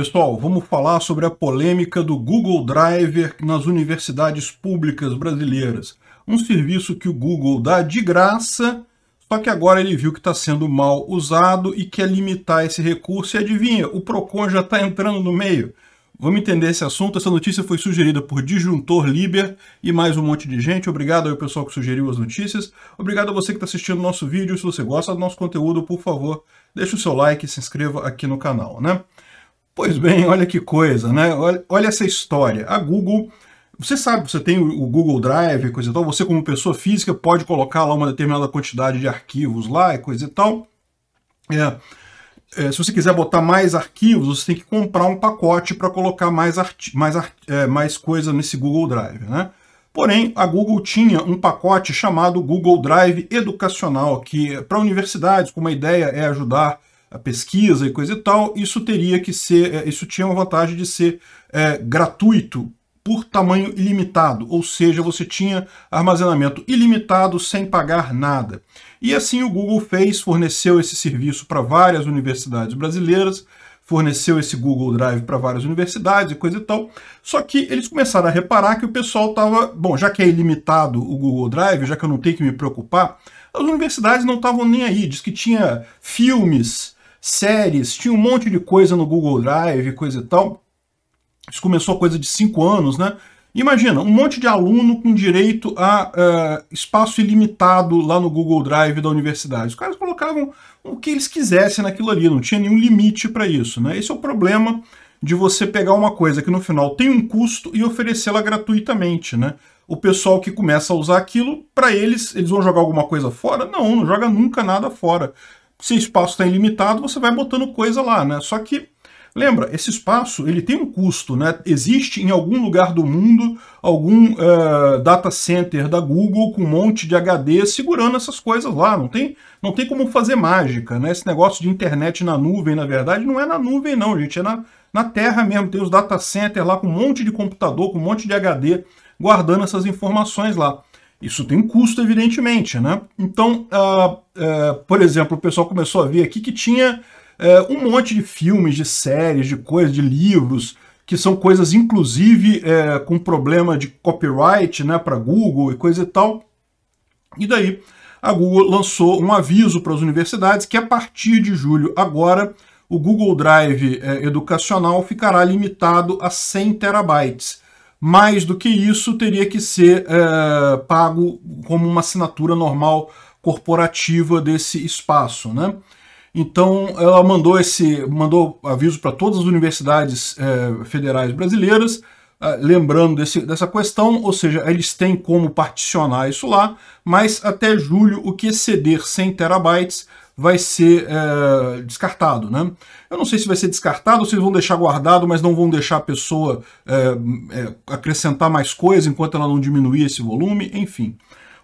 Pessoal, vamos falar sobre a polêmica do Google Driver nas universidades públicas brasileiras. Um serviço que o Google dá de graça, só que agora ele viu que está sendo mal usado e quer limitar esse recurso. E adivinha, o PROCON já está entrando no meio. Vamos entender esse assunto. Essa notícia foi sugerida por Disjuntor Liber e mais um monte de gente. Obrigado ao pessoal que sugeriu as notícias. Obrigado a você que está assistindo o nosso vídeo. Se você gosta do nosso conteúdo, por favor, deixe o seu like e se inscreva aqui no canal, né? Pois bem, olha que coisa, né? Olha, olha essa história. A Google, você sabe, você tem o Google Drive, coisa e tal, você como pessoa física pode colocar lá uma determinada quantidade de arquivos lá e coisa e tal. É, é, se você quiser botar mais arquivos, você tem que comprar um pacote para colocar mais, mais, é, mais coisa nesse Google Drive, né? Porém, a Google tinha um pacote chamado Google Drive Educacional, que para universidades, com a ideia é ajudar a pesquisa e coisa e tal, isso teria que ser, é, isso tinha uma vantagem de ser é, gratuito por tamanho ilimitado, ou seja, você tinha armazenamento ilimitado sem pagar nada. E assim o Google fez, forneceu esse serviço para várias universidades brasileiras, forneceu esse Google Drive para várias universidades e coisa e tal. Só que eles começaram a reparar que o pessoal estava, bom, já que é ilimitado o Google Drive, já que eu não tenho que me preocupar, as universidades não estavam nem aí, diz que tinha filmes, séries, tinha um monte de coisa no Google Drive, coisa e tal. Isso começou coisa de cinco anos, né? Imagina, um monte de aluno com direito a uh, espaço ilimitado lá no Google Drive da universidade. Os caras colocavam o que eles quisessem naquilo ali, não tinha nenhum limite para isso. Né? Esse é o problema de você pegar uma coisa que no final tem um custo e oferecê-la gratuitamente. Né? O pessoal que começa a usar aquilo, para eles, eles vão jogar alguma coisa fora? Não, não joga nunca nada fora se espaço está ilimitado, você vai botando coisa lá, né? Só que, lembra, esse espaço ele tem um custo, né? Existe em algum lugar do mundo algum uh, data center da Google com um monte de HD segurando essas coisas lá. Não tem, não tem como fazer mágica, né? Esse negócio de internet na nuvem, na verdade, não é na nuvem não, gente. É na, na Terra mesmo. Tem os data center lá com um monte de computador, com um monte de HD guardando essas informações lá. Isso tem um custo, evidentemente, né? Então, uh, uh, por exemplo, o pessoal começou a ver aqui que tinha uh, um monte de filmes, de séries, de coisas, de livros, que são coisas, inclusive, é, com problema de copyright, né, para Google e coisa e tal. E daí, a Google lançou um aviso para as universidades que a partir de julho agora o Google Drive educacional ficará limitado a 100 terabytes. Mais do que isso, teria que ser é, pago como uma assinatura normal corporativa desse espaço, né? Então, ela mandou esse mandou aviso para todas as universidades é, federais brasileiras, ah, lembrando desse, dessa questão, ou seja, eles têm como particionar isso lá, mas até julho o que exceder 100 terabytes vai ser é, descartado, né? Eu não sei se vai ser descartado, se eles vão deixar guardado, mas não vão deixar a pessoa é, é, acrescentar mais coisa enquanto ela não diminuir esse volume, enfim.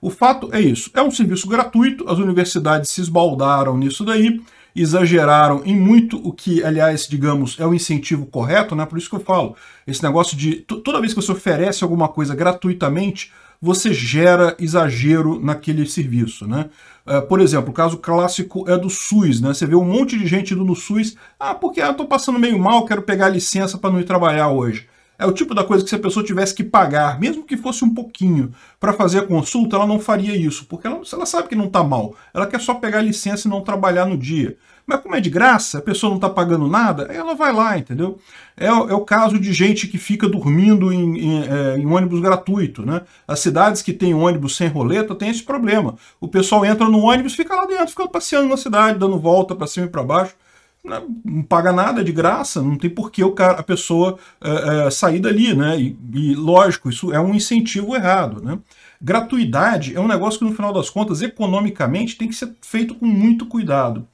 O fato é isso, é um serviço gratuito, as universidades se esbaldaram nisso daí, exageraram em muito o que, aliás, digamos, é o incentivo correto, né? Por isso que eu falo, esse negócio de toda vez que você oferece alguma coisa gratuitamente, você gera exagero naquele serviço, né? É, por exemplo, o caso clássico é do SUS, né? Você vê um monte de gente indo no SUS, ah, porque eu tô passando meio mal, quero pegar licença para não ir trabalhar hoje. É o tipo da coisa que se a pessoa tivesse que pagar, mesmo que fosse um pouquinho, para fazer a consulta, ela não faria isso, porque ela, ela sabe que não está mal. Ela quer só pegar licença e não trabalhar no dia. Mas como é de graça, a pessoa não está pagando nada, ela vai lá, entendeu? É, é, o caso de gente que fica dormindo em, em, é, em, ônibus gratuito, né? As cidades que têm ônibus sem roleta têm esse problema. O pessoal entra no ônibus, fica lá dentro, fica passeando na cidade, dando volta para cima e para baixo né, não paga nada de graça, não tem por que o cara, a pessoa é, é, sair dali, né? E, e, lógico, isso é um incentivo errado, né? Gratuidade é um negócio que no final das contas, economicamente, tem que ser feito com muito cuidado.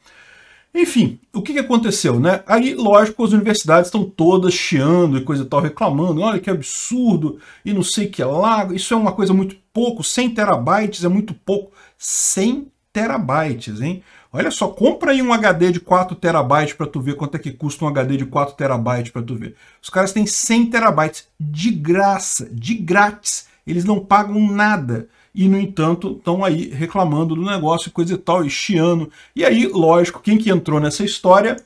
Enfim, o que, aconteceu, né? Aí, lógico, as universidades estão todas chiando e coisa e tal, reclamando, olha que absurdo, e não sei que lá, isso é uma coisa muito pouco, 100 terabytes é muito pouco, 100 terabytes, hein? Olha só, compra aí um HD de 4 terabytes para tu ver quanto é que custa um HD de 4 terabytes para tu ver. Os caras têm 100 terabytes de graça, de grátis. Eles não pagam nada e, no entanto, estão aí reclamando do negócio e coisa e tal, e chiando. E aí, lógico, quem que entrou nessa história?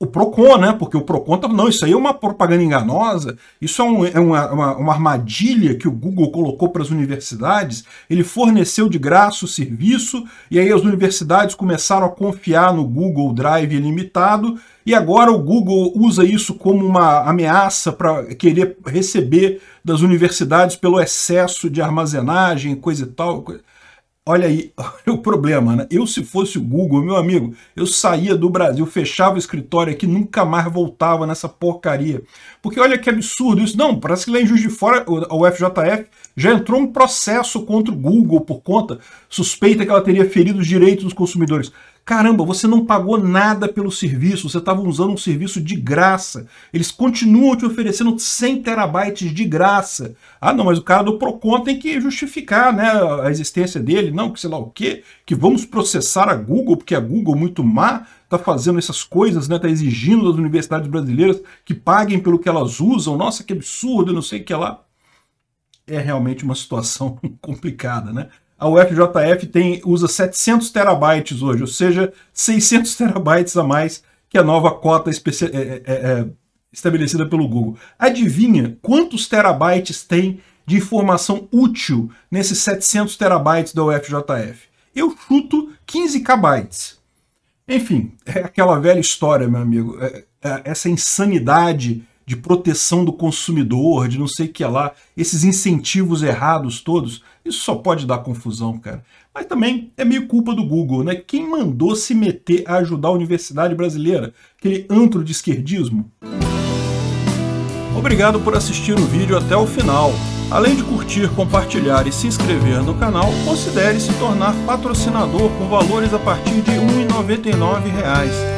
o PROCON, né? Porque o PROCON tá, não, isso aí é uma propaganda enganosa, isso é, um, é uma, uma, uma, armadilha que o Google colocou para as universidades, ele forneceu de graça o serviço, e aí as universidades começaram a confiar no Google Drive ilimitado, e agora o Google usa isso como uma ameaça para querer receber das universidades pelo excesso de armazenagem, coisa e tal. Coisa... Olha aí olha o problema, né? Eu, se fosse o Google, meu amigo, eu saía do Brasil, fechava o escritório aqui, nunca mais voltava nessa porcaria. Porque olha que absurdo isso. Não, parece que lá em Juiz de Fora, o FJF já entrou um processo contra o Google por conta suspeita que ela teria ferido os direitos dos consumidores. Caramba, você não pagou nada pelo serviço, você estava usando um serviço de graça. Eles continuam te oferecendo 100 terabytes de graça. Ah, não, mas o cara do Procon tem que justificar né, a existência dele, não, que sei lá o quê, que vamos processar a Google, porque a Google muito má, está fazendo essas coisas, está né, tá exigindo das universidades brasileiras que paguem pelo que elas usam. Nossa, que absurdo, não sei o que lá. É realmente uma situação complicada, né? a UFJF tem, usa 700 terabytes hoje, ou seja, 600 terabytes a mais que a nova cota é é, é, é, estabelecida pelo Google. Adivinha quantos terabytes tem de informação útil nesses 700 terabytes da UFJF? Eu chuto 15 KB. Enfim, é aquela velha história, meu amigo. É, é essa insanidade de proteção do consumidor, de não sei o que lá, esses incentivos errados todos, isso só pode dar confusão, cara. Mas também é meio culpa do Google, né? Quem mandou se meter a ajudar a universidade brasileira? Aquele antro de esquerdismo? Obrigado por assistir o vídeo até o final. Além de curtir, compartilhar e se inscrever no canal, considere se tornar patrocinador com valores a partir de R$ 1,99